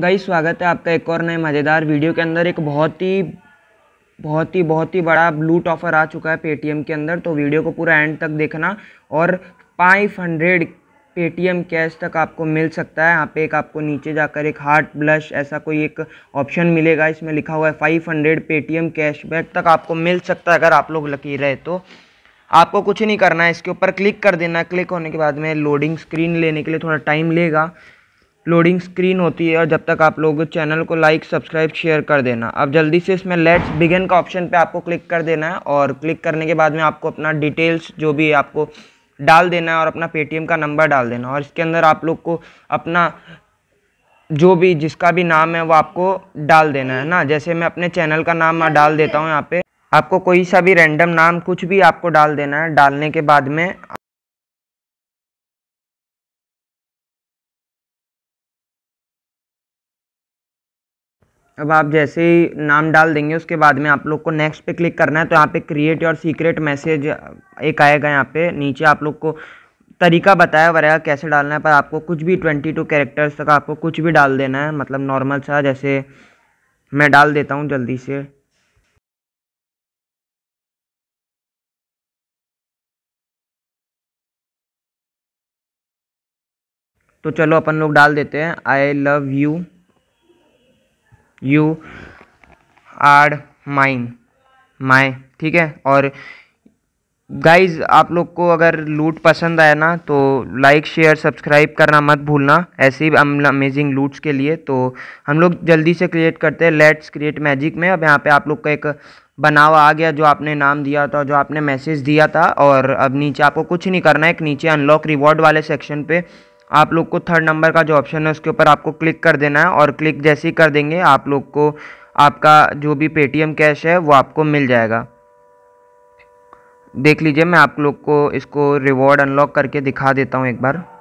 गई स्वागत है आपका एक और नए मज़ेदार वीडियो के अंदर एक बहुत ही बहुत ही बहुत ही बड़ा ब्लू ऑफर आ चुका है पेटीएम के अंदर तो वीडियो को पूरा एंड तक देखना और फाइव हंड्रेड पेटीएम कैश तक आपको मिल सकता है यहाँ पे एक आपको नीचे जाकर एक हार्ट ब्लश ऐसा कोई एक ऑप्शन मिलेगा इसमें लिखा हुआ है फाइव हंड्रेड पेटीएम बैक तक आपको मिल सकता है अगर आप लोग लकी रहे तो आपको कुछ नहीं करना है इसके ऊपर क्लिक कर देना क्लिक होने के बाद में लोडिंग स्क्रीन लेने के लिए थोड़ा टाइम लेगा लोडिंग स्क्रीन होती है और जब तक आप लोग चैनल को लाइक सब्सक्राइब शेयर कर देना अब जल्दी से इसमें लेट्स बिगन का ऑप्शन पे आपको क्लिक कर देना है और क्लिक करने के बाद में आपको अपना डिटेल्स जो भी आपको डाल देना है और अपना पेटीएम का नंबर डाल देना और इसके अंदर आप लोग को अपना जो भी जिसका भी नाम है वो आपको डाल देना है ना जैसे मैं अपने चैनल का नाम डाल देता हूँ यहाँ पर आपको कोई सा भी रैंडम नाम कुछ भी आपको डाल देना है डालने के बाद में अब आप जैसे ही नाम डाल देंगे उसके बाद में आप लोग को नेक्स्ट पे क्लिक करना है तो यहाँ पे क्रिएट योर सीक्रेट मैसेज एक आएगा यहाँ पे नीचे आप लोग को तरीका बताया हुआ रहेगा कैसे डालना है पर आपको कुछ भी ट्वेंटी टू कैरेक्टर्स तक आपको कुछ भी डाल देना है मतलब नॉर्मल सा जैसे मैं डाल देता हूँ जल्दी से तो चलो अपन लोग डाल देते हैं I love you you are mine my ठीक है और गाइज आप लोग को अगर लूट पसंद आया ना तो लाइक शेयर सब्सक्राइब करना मत भूलना ऐसे ही अमेजिंग लूट्स के लिए तो हम लोग जल्दी से क्रिएट करते हैं लेट्स क्रिएट मैजिक में अब यहाँ पे आप लोग का एक बनावा आ गया जो आपने नाम दिया था जो आपने मैसेज दिया था और अब नीचे आपको कुछ नहीं करना है एक नीचे अनलॉक रिवॉर्ड वाले सेक्शन पे आप लोग को थर्ड नंबर का जो ऑप्शन है उसके ऊपर आपको क्लिक कर देना है और क्लिक जैसे ही कर देंगे आप लोग को आपका जो भी पेटीएम कैश है वो आपको मिल जाएगा देख लीजिए मैं आप लोग को इसको रिवॉर्ड अनलॉक करके दिखा देता हूँ एक बार